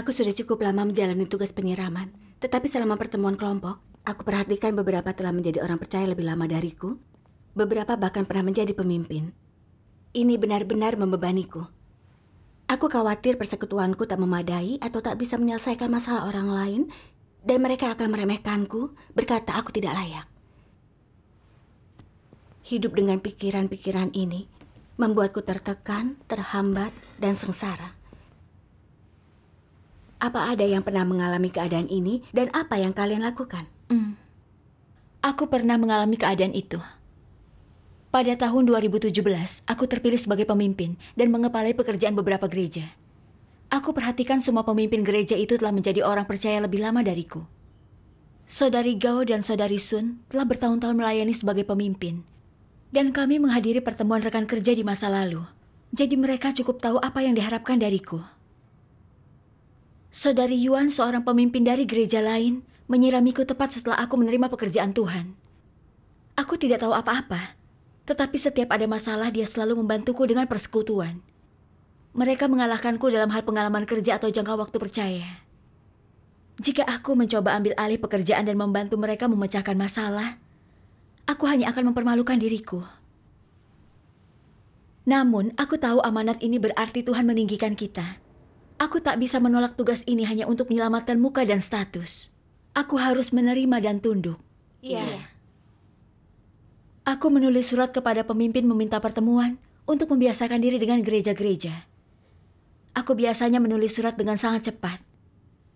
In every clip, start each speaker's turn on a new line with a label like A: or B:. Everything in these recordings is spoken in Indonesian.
A: Aku sudah cukup lama menjalani tugas penyiraman, tetapi selama pertemuan kelompok, aku perhatikan beberapa telah menjadi orang percaya lebih lama dariku, beberapa bahkan pernah menjadi pemimpin. Ini benar-benar membebaniku. Aku khawatir persekutuanku tak memadai atau tak bisa menyelesaikan masalah orang lain, dan mereka akan meremehkanku, berkata aku tidak layak. Hidup dengan pikiran-pikiran ini membuatku tertekan, terhambat, dan sengsara. Apa ada yang pernah mengalami keadaan ini dan apa yang kalian lakukan?
B: Hmm.
C: Aku pernah mengalami keadaan itu. Pada tahun 2017, aku terpilih sebagai pemimpin dan mengepalai pekerjaan beberapa gereja. Aku perhatikan semua pemimpin gereja itu telah menjadi orang percaya lebih lama dariku. Saudari Gao dan Saudari Sun telah bertahun-tahun melayani sebagai pemimpin. Dan kami menghadiri pertemuan rekan kerja di masa lalu. Jadi mereka cukup tahu apa yang diharapkan dariku. Saudari Yuan, seorang pemimpin dari gereja lain, menyiramiku tepat setelah aku menerima pekerjaan Tuhan. Aku tidak tahu apa-apa, tetapi setiap ada masalah dia selalu membantuku dengan persekutuan. Mereka mengalahkanku dalam hal pengalaman kerja atau jangka waktu percaya. Jika aku mencoba ambil alih pekerjaan dan membantu mereka memecahkan masalah, aku hanya akan mempermalukan diriku. Namun, aku tahu amanat ini berarti Tuhan meninggikan kita Aku tak bisa menolak tugas ini hanya untuk menyelamatkan muka dan status. Aku harus menerima dan tunduk. Iya. Yeah. Aku menulis surat kepada pemimpin meminta pertemuan untuk membiasakan diri dengan gereja-gereja. Aku biasanya menulis surat dengan sangat cepat.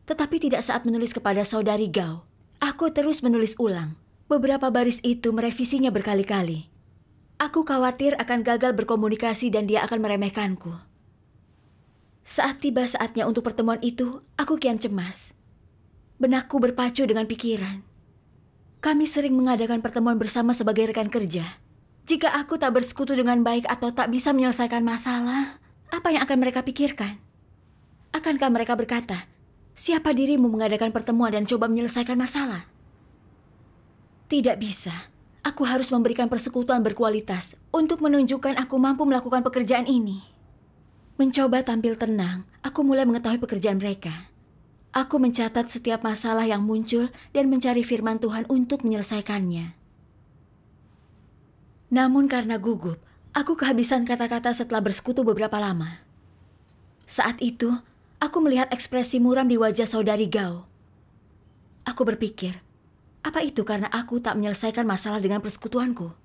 C: Tetapi tidak saat menulis kepada saudari Gao. Aku terus menulis ulang. Beberapa baris itu merevisinya berkali-kali. Aku khawatir akan gagal berkomunikasi dan dia akan meremehkanku. Saat tiba saatnya untuk pertemuan itu, aku kian cemas. Benakku berpacu dengan pikiran. Kami sering mengadakan pertemuan bersama sebagai rekan kerja. Jika aku tak bersekutu dengan baik atau tak bisa menyelesaikan masalah, apa yang akan mereka pikirkan? Akankah mereka berkata, siapa dirimu mengadakan pertemuan dan coba menyelesaikan masalah? Tidak bisa. Aku harus memberikan persekutuan berkualitas untuk menunjukkan aku mampu melakukan pekerjaan ini. Mencoba tampil tenang, aku mulai mengetahui pekerjaan mereka. Aku mencatat setiap masalah yang muncul dan mencari firman Tuhan untuk menyelesaikannya. Namun karena gugup, aku kehabisan kata-kata setelah bersekutu beberapa lama. Saat itu, aku melihat ekspresi muram di wajah saudari Gao. Aku berpikir, apa itu karena aku tak menyelesaikan masalah dengan persekutuanku?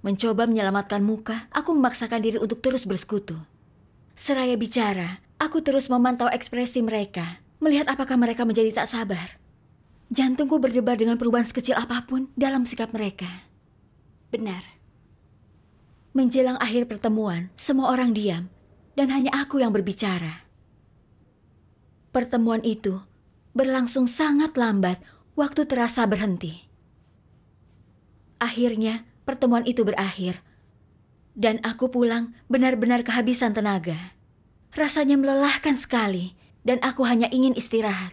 C: Mencoba menyelamatkan muka, aku memaksakan diri untuk terus bersekutu. Seraya bicara, aku terus memantau ekspresi mereka, melihat apakah mereka menjadi tak sabar. Jantungku berdebar dengan perubahan sekecil apapun dalam sikap mereka. Benar. Menjelang akhir pertemuan, semua orang diam dan hanya aku yang berbicara. Pertemuan itu berlangsung sangat lambat, waktu terasa berhenti. Akhirnya, pertemuan itu berakhir. Dan aku pulang benar-benar kehabisan tenaga. Rasanya melelahkan sekali dan aku hanya ingin istirahat.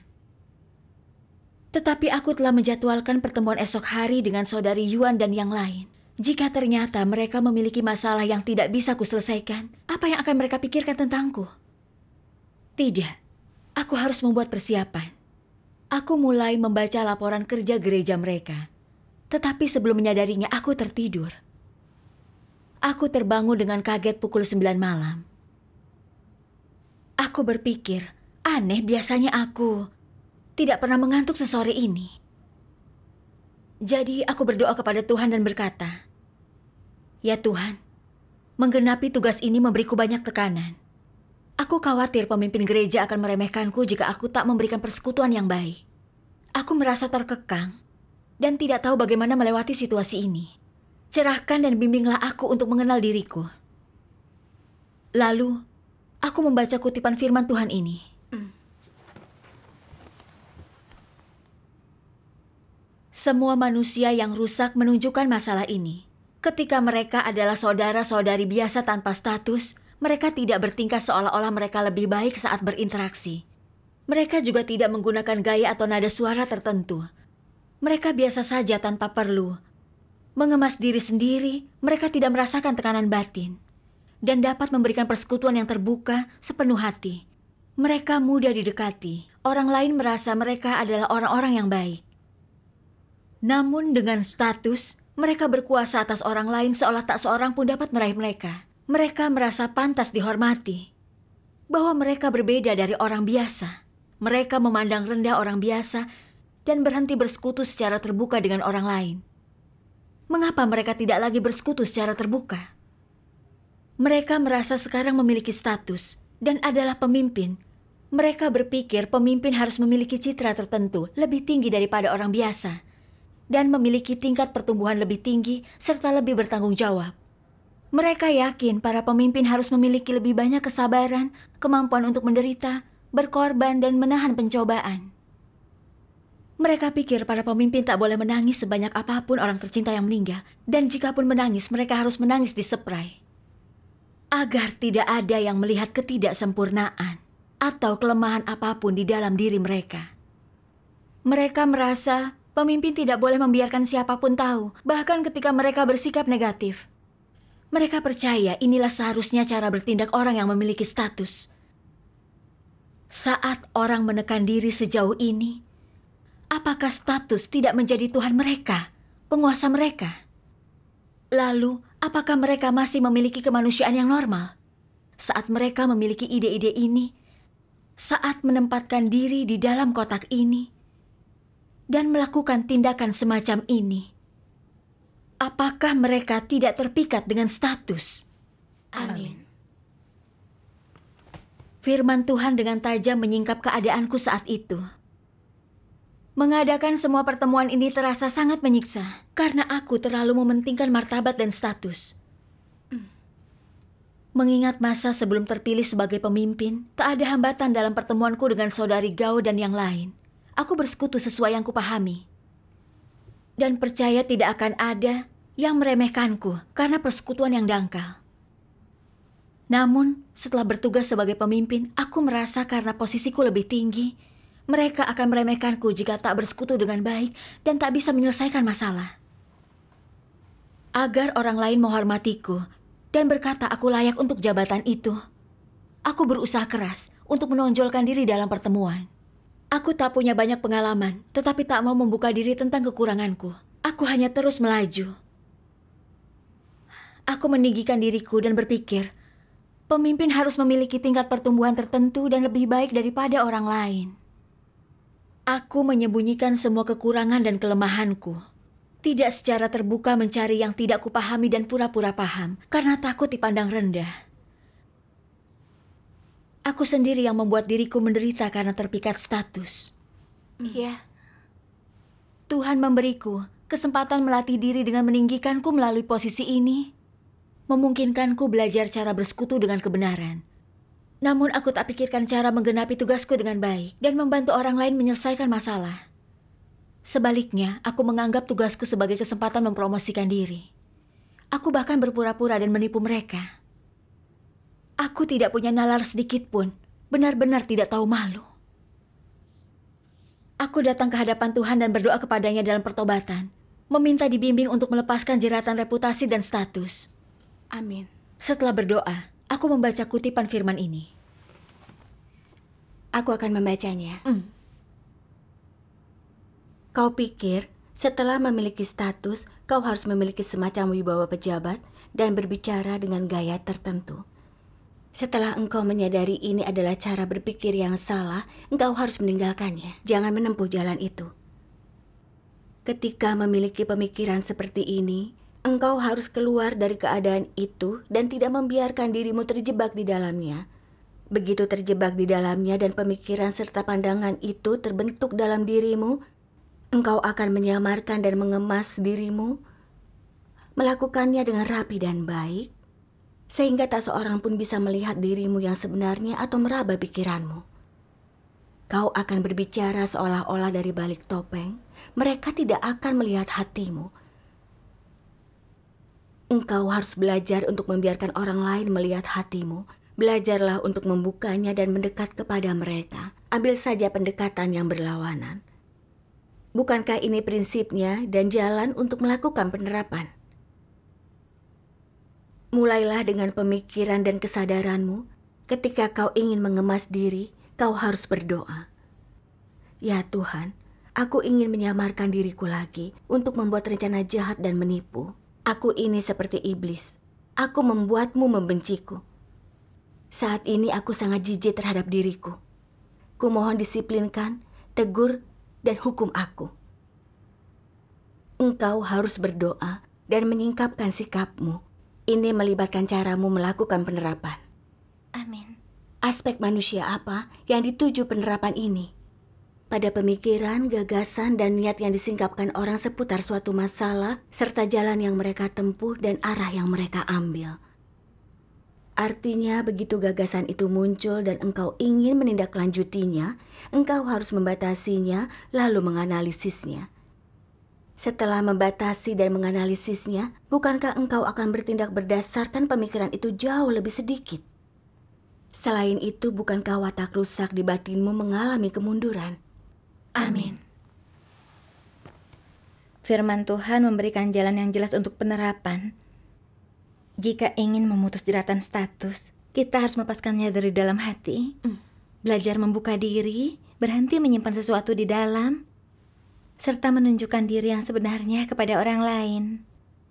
C: Tetapi aku telah menjadwalkan pertemuan esok hari dengan saudari Yuan dan yang lain. Jika ternyata mereka memiliki masalah yang tidak bisa kuselesaikan, apa yang akan mereka pikirkan tentangku? Tidak, aku harus membuat persiapan. Aku mulai membaca laporan kerja gereja mereka. Tetapi sebelum menyadarinya, aku tertidur. Aku terbangun dengan kaget pukul sembilan malam. Aku berpikir, aneh biasanya aku tidak pernah mengantuk sesore ini. Jadi aku berdoa kepada Tuhan dan berkata, Ya Tuhan, menggenapi tugas ini memberiku banyak tekanan. Aku khawatir pemimpin gereja akan meremehkanku jika aku tak memberikan persekutuan yang baik. Aku merasa terkekang dan tidak tahu bagaimana melewati situasi ini. Cerahkan dan bimbinglah aku untuk mengenal diriku. Lalu, aku membaca kutipan firman Tuhan ini. Semua manusia yang rusak menunjukkan masalah ini. Ketika mereka adalah saudara-saudari biasa tanpa status, mereka tidak bertingkah seolah-olah mereka lebih baik saat berinteraksi. Mereka juga tidak menggunakan gaya atau nada suara tertentu mereka biasa saja tanpa perlu. Mengemas diri sendiri, mereka tidak merasakan tekanan batin. Dan dapat memberikan persekutuan yang terbuka sepenuh hati. Mereka mudah didekati. Orang lain merasa mereka adalah orang-orang yang baik. Namun dengan status, mereka berkuasa atas orang lain seolah tak seorang pun dapat meraih mereka. Mereka merasa pantas dihormati. Bahwa mereka berbeda dari orang biasa. Mereka memandang rendah orang biasa dan berhenti bersekutu secara terbuka dengan orang lain. Mengapa mereka tidak lagi bersekutu secara terbuka? Mereka merasa sekarang memiliki status dan adalah pemimpin. Mereka berpikir pemimpin harus memiliki citra tertentu lebih tinggi daripada orang biasa dan memiliki tingkat pertumbuhan lebih tinggi serta lebih bertanggung jawab. Mereka yakin para pemimpin harus memiliki lebih banyak kesabaran, kemampuan untuk menderita, berkorban, dan menahan pencobaan. Mereka pikir para pemimpin tak boleh menangis sebanyak apapun orang tercinta yang meninggal, dan jikapun menangis, mereka harus menangis di seprai. Agar tidak ada yang melihat ketidaksempurnaan atau kelemahan apapun di dalam diri mereka. Mereka merasa pemimpin tidak boleh membiarkan siapapun tahu, bahkan ketika mereka bersikap negatif. Mereka percaya inilah seharusnya cara bertindak orang yang memiliki status. Saat orang menekan diri sejauh ini, apakah status tidak menjadi Tuhan mereka, penguasa mereka? Lalu, apakah mereka masih memiliki kemanusiaan yang normal? Saat mereka memiliki ide-ide ini, saat menempatkan diri di dalam kotak ini, dan melakukan tindakan semacam ini, apakah mereka tidak terpikat dengan
B: status?
C: Amin. Firman Tuhan dengan tajam menyingkap keadaanku saat itu. Mengadakan semua pertemuan ini terasa sangat menyiksa karena aku terlalu mementingkan martabat dan status. Mengingat masa sebelum terpilih sebagai pemimpin, tak ada hambatan dalam pertemuanku dengan saudari Gao dan yang lain. Aku bersekutu sesuai yang kupahami. Dan percaya tidak akan ada yang meremehkanku karena persekutuan yang dangkal. Namun, setelah bertugas sebagai pemimpin, aku merasa karena posisiku lebih tinggi, mereka akan meremehkanku jika tak bersekutu dengan baik dan tak bisa menyelesaikan masalah. Agar orang lain menghormatiku dan berkata aku layak untuk jabatan itu, aku berusaha keras untuk menonjolkan diri dalam pertemuan. Aku tak punya banyak pengalaman, tetapi tak mau membuka diri tentang kekuranganku. Aku hanya terus melaju. Aku meninggikan diriku dan berpikir, pemimpin harus memiliki tingkat pertumbuhan tertentu dan lebih baik daripada orang lain. Aku menyembunyikan semua kekurangan dan kelemahanku. Tidak secara terbuka mencari yang tidak kupahami dan pura-pura paham, karena takut dipandang rendah. Aku sendiri yang membuat diriku menderita karena terpikat status. Iya. Tuhan memberiku kesempatan melatih diri dengan meninggikanku melalui posisi ini. Memungkinkanku belajar cara bersekutu dengan kebenaran namun aku tak pikirkan cara menggenapi tugasku dengan baik dan membantu orang lain menyelesaikan masalah. Sebaliknya, aku menganggap tugasku sebagai kesempatan mempromosikan diri. Aku bahkan berpura-pura dan menipu mereka. Aku tidak punya nalar sedikit pun, benar-benar tidak tahu malu. Aku datang ke hadapan Tuhan dan berdoa kepadanya dalam pertobatan, meminta dibimbing untuk melepaskan jeratan reputasi dan status. Amin. Setelah berdoa, Aku membaca kutipan firman ini. Aku akan membacanya. Mm. Kau pikir
A: setelah memiliki status, kau harus memiliki semacam wibawa pejabat dan berbicara dengan gaya tertentu. Setelah engkau menyadari ini adalah cara berpikir yang salah, engkau harus meninggalkannya. Jangan menempuh jalan itu. Ketika memiliki pemikiran seperti ini, Engkau harus keluar dari keadaan itu dan tidak membiarkan dirimu terjebak di dalamnya. Begitu terjebak di dalamnya dan pemikiran serta pandangan itu terbentuk dalam dirimu, engkau akan menyamarkan dan mengemas dirimu, melakukannya dengan rapi dan baik, sehingga tak seorang pun bisa melihat dirimu yang sebenarnya atau meraba pikiranmu. Kau akan berbicara seolah-olah dari balik topeng, mereka tidak akan melihat hatimu, Engkau harus belajar untuk membiarkan orang lain melihat hatimu. Belajarlah untuk membukanya dan mendekat kepada mereka. Ambil saja pendekatan yang berlawanan. Bukankah ini prinsipnya dan jalan untuk melakukan penerapan? Mulailah dengan pemikiran dan kesadaranmu. Ketika kau ingin mengemas diri, kau harus berdoa. Ya Tuhan, aku ingin menyamarkan diriku lagi untuk membuat rencana jahat dan menipu. Aku ini seperti iblis. Aku membuatmu membenciku. Saat ini aku sangat jijik terhadap diriku. Kumohon disiplinkan, tegur, dan hukum aku. Engkau harus berdoa dan menyingkapkan sikapmu. Ini melibatkan caramu melakukan penerapan. Amin. Aspek manusia apa yang dituju penerapan ini? pada pemikiran, gagasan, dan niat yang disingkapkan orang seputar suatu masalah, serta jalan yang mereka tempuh dan arah yang mereka ambil. Artinya, begitu gagasan itu muncul dan engkau ingin menindaklanjutinya, engkau harus membatasinya lalu menganalisisnya. Setelah membatasi dan menganalisisnya, bukankah engkau akan bertindak berdasarkan pemikiran itu jauh lebih sedikit? Selain itu, bukankah watak rusak di batinmu mengalami kemunduran? Amin. Firman Tuhan memberikan jalan yang jelas untuk penerapan. Jika ingin memutus jeratan status, kita harus melepaskannya dari dalam hati. Belajar membuka diri, berhenti menyimpan sesuatu di dalam, serta menunjukkan
C: diri yang sebenarnya kepada orang lain.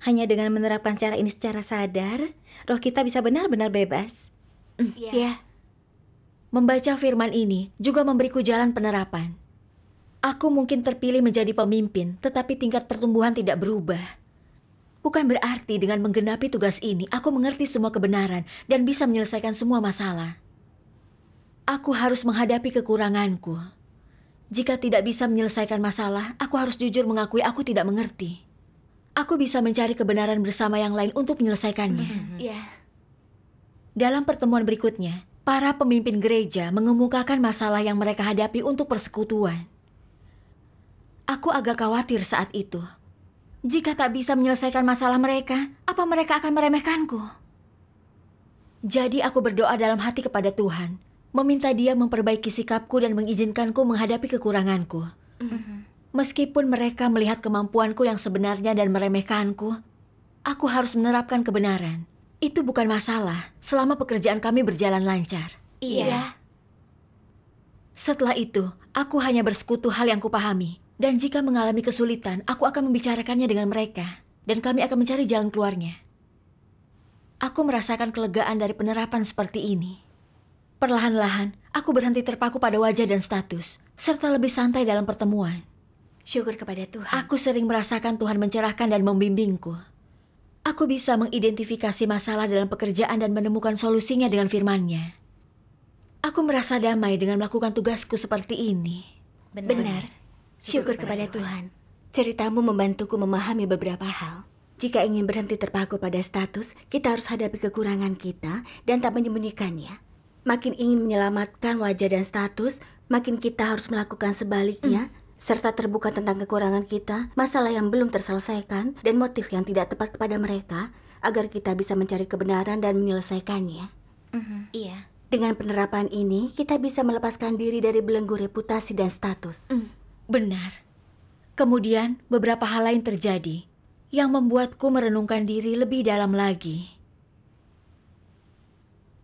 C: Hanya dengan menerapkan cara ini secara sadar, roh kita bisa benar-benar bebas. Mm, iya. Yeah. Yeah. Membaca firman ini juga memberiku jalan penerapan. Aku mungkin terpilih menjadi pemimpin, tetapi tingkat pertumbuhan tidak berubah. Bukan berarti dengan menggenapi tugas ini, aku mengerti semua kebenaran dan bisa menyelesaikan semua masalah. Aku harus menghadapi kekuranganku. Jika tidak bisa menyelesaikan masalah, aku harus jujur mengakui aku tidak mengerti. Aku bisa mencari kebenaran bersama yang lain untuk menyelesaikannya. Hmm, hmm. Iya. Dalam pertemuan berikutnya, para pemimpin gereja mengemukakan masalah yang mereka hadapi untuk persekutuan. Aku agak khawatir saat itu. Jika tak bisa menyelesaikan masalah mereka, apa mereka akan meremehkanku? Jadi aku berdoa dalam hati kepada Tuhan, meminta dia memperbaiki sikapku dan mengizinkanku menghadapi kekuranganku. Mm -hmm. Meskipun mereka melihat kemampuanku yang sebenarnya dan meremehkanku, aku harus menerapkan kebenaran. Itu bukan masalah selama pekerjaan kami berjalan lancar. Iya. Setelah itu, aku hanya bersekutu hal yang kupahami. Dan jika mengalami kesulitan, aku akan membicarakannya dengan mereka, dan kami akan mencari jalan keluarnya. Aku merasakan kelegaan dari penerapan seperti ini. Perlahan-lahan, aku berhenti terpaku pada wajah dan status, serta lebih santai dalam pertemuan. Syukur kepada Tuhan. Aku sering merasakan Tuhan mencerahkan dan membimbingku. Aku bisa mengidentifikasi masalah dalam pekerjaan dan menemukan solusinya dengan firman-Nya. Aku merasa damai dengan melakukan tugasku seperti ini. Benar. Benar. Syukur kepada Tuhan,
A: ceritamu membantuku memahami beberapa hal. Jika ingin berhenti terpaku pada status, kita harus hadapi kekurangan kita dan tak menyembunyikannya. Makin ingin menyelamatkan wajah dan status, makin kita harus melakukan sebaliknya, mm. serta terbuka tentang kekurangan kita, masalah yang belum terselesaikan, dan motif yang tidak tepat kepada mereka, agar kita bisa mencari kebenaran dan menyelesaikannya.
B: Mm -hmm. Iya.
A: Dengan penerapan ini, kita bisa melepaskan
C: diri dari belenggu reputasi dan status. Mm. Benar. Kemudian beberapa hal lain terjadi yang membuatku merenungkan diri lebih dalam lagi.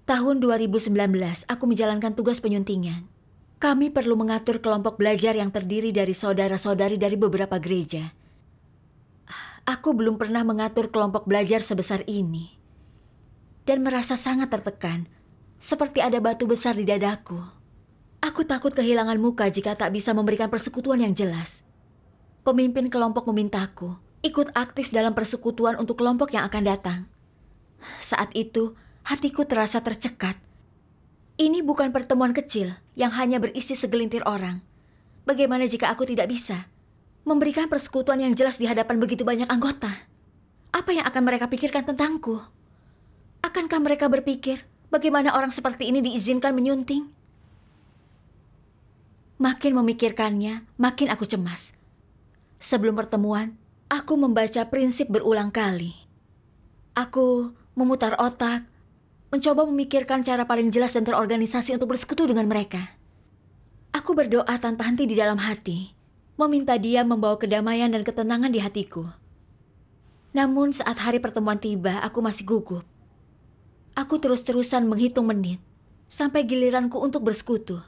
C: Tahun 2019 aku menjalankan tugas penyuntingan. Kami perlu mengatur kelompok belajar yang terdiri dari saudara-saudari dari beberapa gereja. Aku belum pernah mengatur kelompok belajar sebesar ini. Dan merasa sangat tertekan, seperti ada batu besar di dadaku. Aku takut kehilangan muka jika tak bisa memberikan persekutuan yang jelas. Pemimpin kelompok memintaku ikut aktif dalam persekutuan untuk kelompok yang akan datang. Saat itu, hatiku terasa tercekat. Ini bukan pertemuan kecil yang hanya berisi segelintir orang. Bagaimana jika aku tidak bisa memberikan persekutuan yang jelas di hadapan begitu banyak anggota? Apa yang akan mereka pikirkan tentangku? Akankah mereka berpikir bagaimana orang seperti ini diizinkan menyunting? Makin memikirkannya, makin aku cemas. Sebelum pertemuan, aku membaca prinsip berulang kali. Aku memutar otak, mencoba memikirkan cara paling jelas dan terorganisasi untuk bersekutu dengan mereka. Aku berdoa tanpa henti di dalam hati, meminta dia membawa kedamaian dan ketenangan di hatiku. Namun saat hari pertemuan tiba, aku masih gugup. Aku terus-terusan menghitung menit, sampai giliranku untuk bersekutu.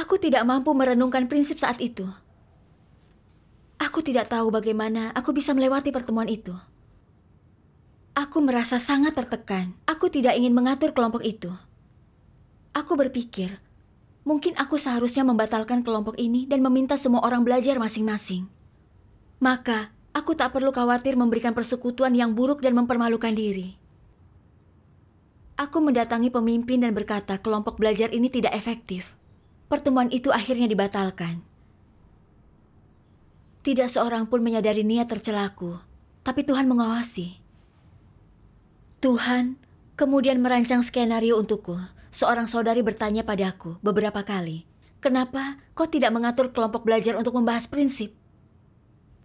C: Aku tidak mampu merenungkan prinsip saat itu. Aku tidak tahu bagaimana aku bisa melewati pertemuan itu. Aku merasa sangat tertekan. Aku tidak ingin mengatur kelompok itu. Aku berpikir, mungkin aku seharusnya membatalkan kelompok ini dan meminta semua orang belajar masing-masing. Maka, aku tak perlu khawatir memberikan persekutuan yang buruk dan mempermalukan diri. Aku mendatangi pemimpin dan berkata kelompok belajar ini tidak efektif pertemuan itu akhirnya dibatalkan. Tidak seorang pun menyadari niat tercelaku, tapi Tuhan mengawasi. Tuhan kemudian merancang skenario untukku. Seorang saudari bertanya padaku beberapa kali, "Kenapa kau tidak mengatur kelompok belajar untuk membahas prinsip?"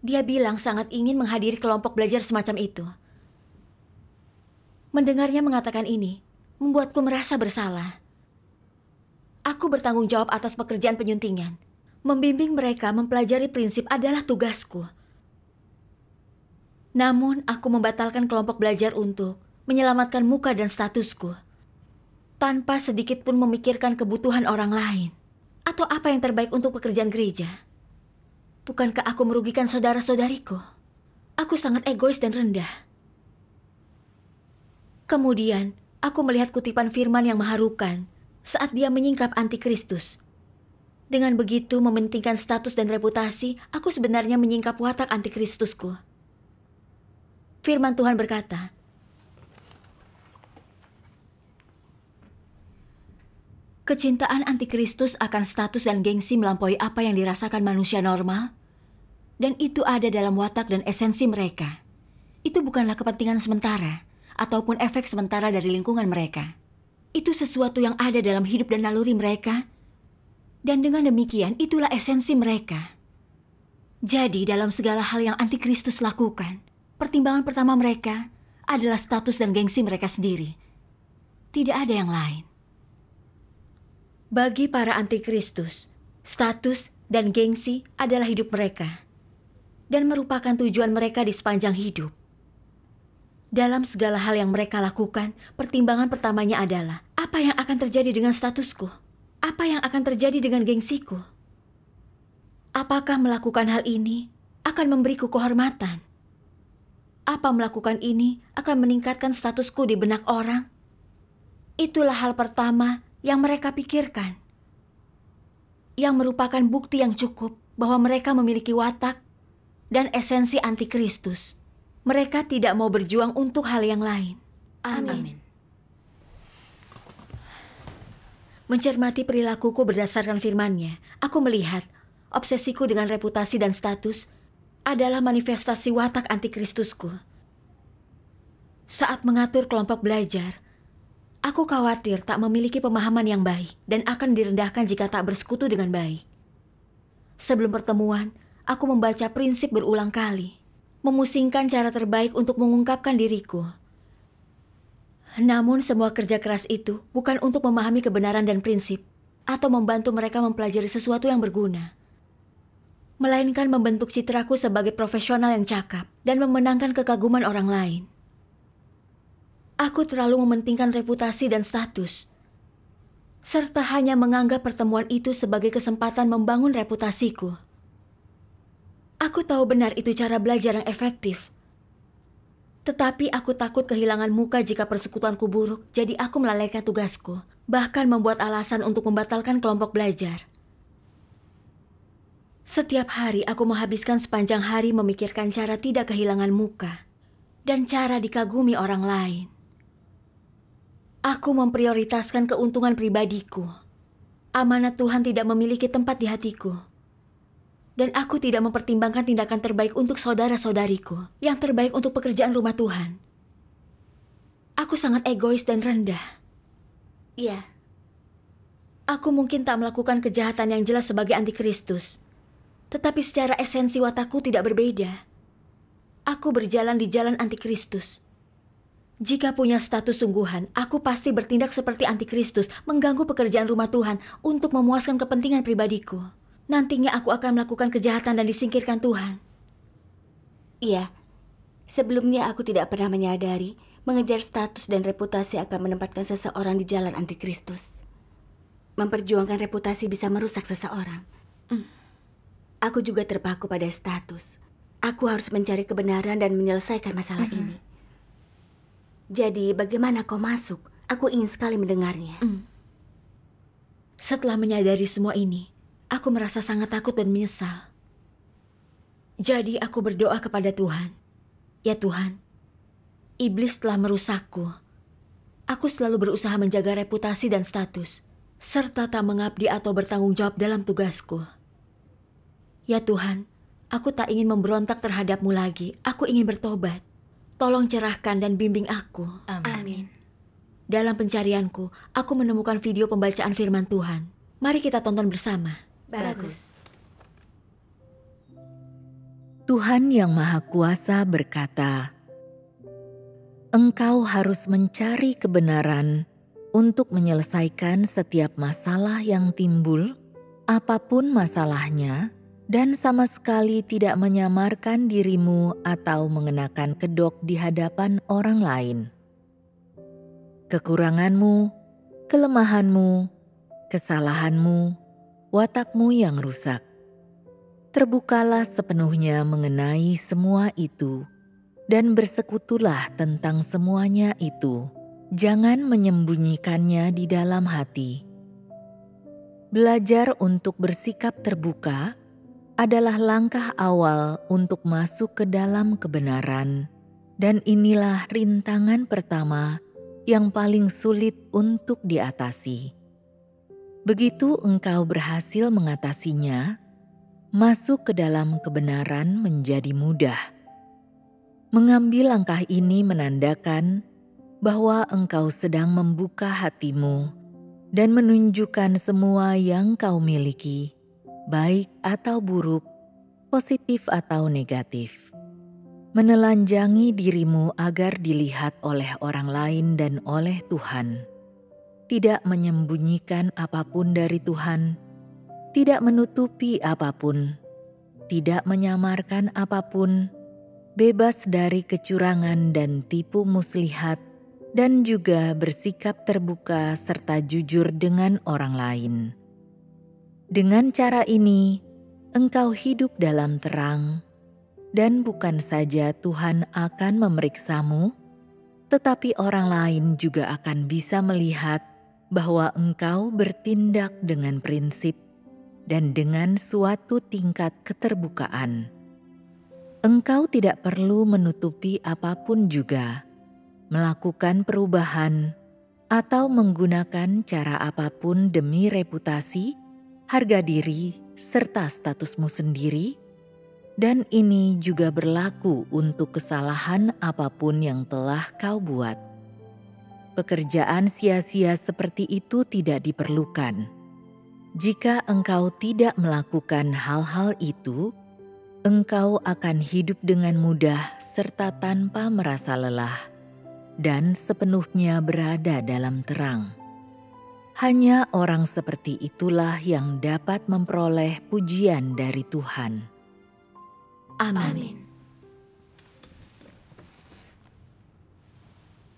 C: Dia bilang sangat ingin menghadiri kelompok belajar semacam itu. Mendengarnya mengatakan ini membuatku merasa bersalah. Aku bertanggung jawab atas pekerjaan penyuntingan. Membimbing mereka mempelajari prinsip adalah tugasku. Namun, aku membatalkan kelompok belajar untuk menyelamatkan muka dan statusku. Tanpa sedikit pun memikirkan kebutuhan orang lain. Atau apa yang terbaik untuk pekerjaan gereja. Bukankah aku merugikan saudara-saudariku? Aku sangat egois dan rendah. Kemudian, aku melihat kutipan firman yang mengharukan saat dia menyingkap antikristus. Dengan begitu mementingkan status dan reputasi, aku sebenarnya menyingkap watak antikristusku. Firman Tuhan berkata, Kecintaan antikristus akan status dan gengsi melampaui apa yang dirasakan manusia normal, dan itu ada dalam watak dan esensi mereka. Itu bukanlah kepentingan sementara ataupun efek sementara dari lingkungan mereka. Itu sesuatu yang ada dalam hidup dan naluri mereka. Dan dengan demikian, itulah esensi mereka. Jadi, dalam segala hal yang antikristus lakukan, pertimbangan pertama mereka adalah status dan gengsi mereka sendiri. Tidak ada yang lain. Bagi para antikristus, status dan gengsi adalah hidup mereka dan merupakan tujuan mereka di sepanjang hidup. Dalam segala hal yang mereka lakukan, pertimbangan pertamanya adalah apa yang akan terjadi dengan statusku? Apa yang akan terjadi dengan gengsiku? Apakah melakukan hal ini akan memberiku kehormatan? Apa melakukan ini akan meningkatkan statusku di benak orang? Itulah hal pertama yang mereka pikirkan. Yang merupakan bukti yang cukup bahwa mereka memiliki watak dan esensi antikristus mereka tidak mau berjuang untuk hal yang lain. Amin. Amin. Mencermati perilakuku berdasarkan firmannya, aku melihat obsesiku dengan reputasi dan status adalah manifestasi watak antikristusku. Saat mengatur kelompok belajar, aku khawatir tak memiliki pemahaman yang baik dan akan direndahkan jika tak bersekutu dengan baik. Sebelum pertemuan, aku membaca prinsip berulang kali memusingkan cara terbaik untuk mengungkapkan diriku. Namun semua kerja keras itu bukan untuk memahami kebenaran dan prinsip atau membantu mereka mempelajari sesuatu yang berguna. Melainkan membentuk citraku sebagai profesional yang cakap dan memenangkan kekaguman orang lain. Aku terlalu mementingkan reputasi dan status, serta hanya menganggap pertemuan itu sebagai kesempatan membangun reputasiku. Aku tahu benar itu cara belajar yang efektif. Tetapi aku takut kehilangan muka jika persekutuanku buruk, jadi aku melalaikan tugasku, bahkan membuat alasan untuk membatalkan kelompok belajar. Setiap hari aku menghabiskan sepanjang hari memikirkan cara tidak kehilangan muka dan cara dikagumi orang lain. Aku memprioritaskan keuntungan pribadiku. Amanat Tuhan tidak memiliki tempat di hatiku. Dan aku tidak mempertimbangkan tindakan terbaik untuk saudara-saudariku, yang terbaik untuk pekerjaan rumah Tuhan. Aku sangat egois dan rendah. Iya. Aku mungkin tak melakukan kejahatan yang jelas sebagai antikristus. Tetapi secara esensi watakku tidak berbeda. Aku berjalan di jalan antikristus. Jika punya status sungguhan, aku pasti bertindak seperti antikristus, mengganggu pekerjaan rumah Tuhan untuk memuaskan kepentingan pribadiku. Nantinya aku akan melakukan kejahatan dan disingkirkan Tuhan.
A: Iya, sebelumnya aku tidak pernah menyadari mengejar status dan reputasi akan menempatkan seseorang di jalan antikristus. Memperjuangkan reputasi bisa merusak seseorang. Mm. Aku juga terpaku pada status. Aku harus mencari kebenaran dan menyelesaikan masalah mm ini. Jadi bagaimana
C: kau masuk? Aku ingin sekali mendengarnya. Mm. Setelah menyadari semua ini, Aku merasa sangat takut dan menyesal. Jadi aku berdoa kepada Tuhan. Ya Tuhan, iblis telah merusakku. Aku selalu berusaha menjaga reputasi dan status, serta tak mengabdi atau bertanggung jawab dalam tugasku. Ya Tuhan, aku tak ingin memberontak terhadapmu lagi. Aku ingin bertobat. Tolong cerahkan dan bimbing aku. Amin. Dalam pencarianku, aku menemukan video pembacaan firman Tuhan. Mari kita tonton bersama. Bagus.
B: Tuhan Yang Maha Kuasa berkata, "Engkau harus mencari kebenaran untuk menyelesaikan setiap masalah yang timbul, apapun masalahnya, dan sama sekali tidak menyamarkan dirimu atau mengenakan kedok di hadapan orang lain. Kekuranganmu, kelemahanmu, kesalahanmu." watakmu yang rusak. Terbukalah sepenuhnya mengenai semua itu, dan bersekutulah tentang semuanya itu. Jangan menyembunyikannya di dalam hati. Belajar untuk bersikap terbuka adalah langkah awal untuk masuk ke dalam kebenaran, dan inilah rintangan pertama yang paling sulit untuk diatasi. Begitu engkau berhasil mengatasinya, masuk ke dalam kebenaran menjadi mudah. Mengambil langkah ini menandakan bahwa engkau sedang membuka hatimu dan menunjukkan semua yang kau miliki, baik atau buruk, positif atau negatif. Menelanjangi dirimu agar dilihat oleh orang lain dan oleh Tuhan tidak menyembunyikan apapun dari Tuhan, tidak menutupi apapun, tidak menyamarkan apapun, bebas dari kecurangan dan tipu muslihat, dan juga bersikap terbuka serta jujur dengan orang lain. Dengan cara ini, engkau hidup dalam terang, dan bukan saja Tuhan akan memeriksamu tetapi orang lain juga akan bisa melihat bahwa engkau bertindak dengan prinsip dan dengan suatu tingkat keterbukaan. Engkau tidak perlu menutupi apapun juga, melakukan perubahan, atau menggunakan cara apapun demi reputasi, harga diri, serta statusmu sendiri. Dan ini juga berlaku untuk kesalahan apapun yang telah kau buat. Pekerjaan sia-sia seperti itu tidak diperlukan. Jika engkau tidak melakukan hal-hal itu, engkau akan hidup dengan mudah serta tanpa merasa lelah, dan sepenuhnya berada dalam terang. Hanya orang seperti itulah yang dapat memperoleh pujian dari Tuhan.
C: Amin. Amin.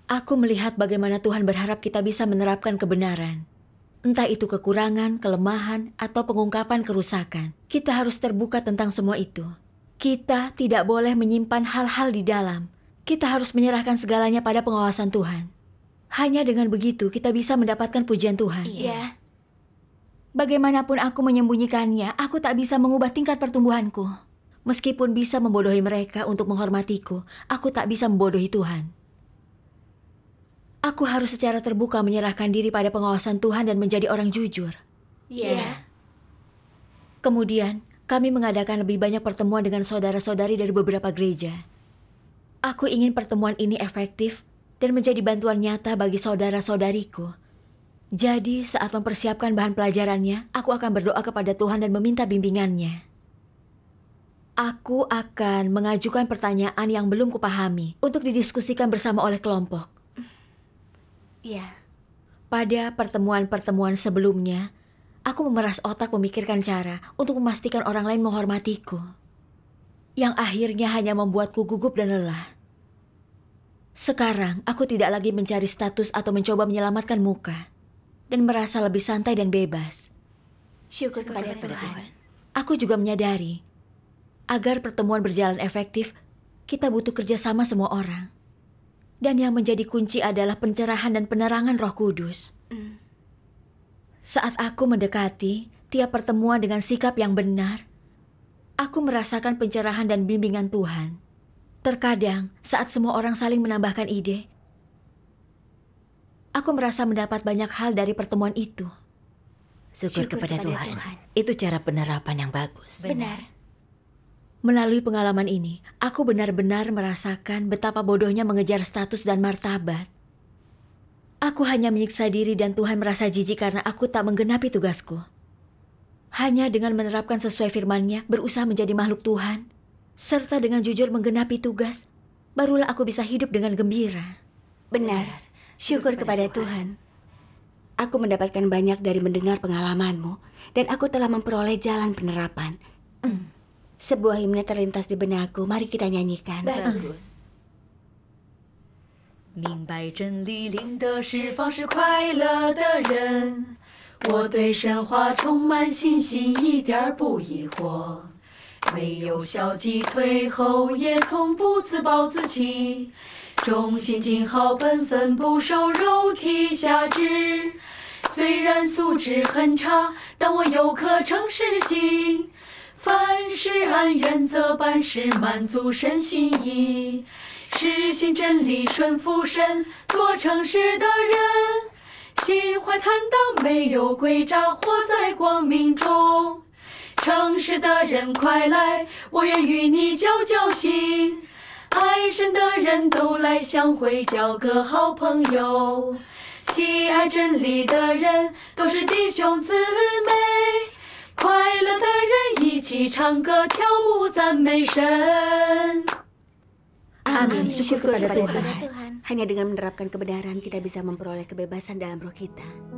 C: Aku melihat bagaimana Tuhan berharap kita bisa menerapkan kebenaran. Entah itu kekurangan, kelemahan, atau pengungkapan kerusakan, kita harus terbuka tentang semua itu. Kita tidak boleh menyimpan hal-hal di dalam. Kita harus menyerahkan segalanya pada pengawasan Tuhan. Hanya dengan begitu kita bisa mendapatkan pujian Tuhan. Iya. iya. Bagaimanapun aku menyembunyikannya, aku tak bisa mengubah tingkat pertumbuhanku. Meskipun bisa membodohi mereka untuk menghormatiku, aku tak bisa membodohi Tuhan. Aku harus secara terbuka menyerahkan diri pada pengawasan Tuhan dan menjadi orang jujur. Iya. Yeah. Kemudian, kami mengadakan lebih banyak pertemuan dengan saudara-saudari dari beberapa gereja. Aku ingin pertemuan ini efektif dan menjadi bantuan nyata bagi saudara-saudariku. Jadi, saat mempersiapkan bahan pelajarannya, aku akan berdoa kepada Tuhan dan meminta bimbingannya. Aku akan mengajukan pertanyaan yang belum kupahami untuk didiskusikan bersama oleh kelompok. Iya. Pada pertemuan-pertemuan sebelumnya, aku memeras otak memikirkan cara untuk memastikan orang lain menghormatiku. Yang akhirnya hanya membuatku gugup dan lelah. Sekarang aku tidak lagi mencari status atau mencoba menyelamatkan muka dan merasa lebih santai dan bebas. Syukur, kepada Tuhan. Aku juga menyadari agar pertemuan berjalan efektif, kita butuh kerjasama semua orang. Dan yang menjadi kunci adalah pencerahan dan penerangan Roh Kudus. Mm. Saat aku mendekati tiap pertemuan dengan sikap yang benar, aku merasakan pencerahan dan bimbingan Tuhan. Terkadang, saat semua orang saling menambahkan ide, aku merasa mendapat banyak hal dari pertemuan itu. Syukur, Syukur kepada, kepada Tuhan. Tuhan. Itu cara penerapan yang bagus. Benar. Melalui pengalaman ini, aku benar-benar merasakan betapa bodohnya mengejar status dan martabat. Aku hanya menyiksa diri dan Tuhan merasa jijik karena aku tak menggenapi tugasku. Hanya dengan menerapkan sesuai firman-Nya, berusaha menjadi makhluk Tuhan, serta dengan jujur menggenapi tugas, barulah aku bisa hidup dengan gembira. Benar, syukur
A: kepada Tuhan. Aku mendapatkan banyak dari mendengar pengalamanmu, dan aku telah memperoleh jalan penerapan. Mm. sebuah imnnya terlintas di benaku, mari kita
B: nyanyikan. Bagus. 按原则办事，满足身心意；实行真理，顺服神。做诚实的人，心怀坦荡，没有诡诈，活在光明中。诚实的人，快来，我愿与你交交心。爱神的人都来相会，交个好朋友。喜爱真理的人，都是弟兄姊妹。快乐的人一起唱歌跳舞赞美神。Amin. kepada Tuhan.
A: Hanya dengan menerapkan kebenaran kita bisa memperoleh kebebasan dalam roh kita.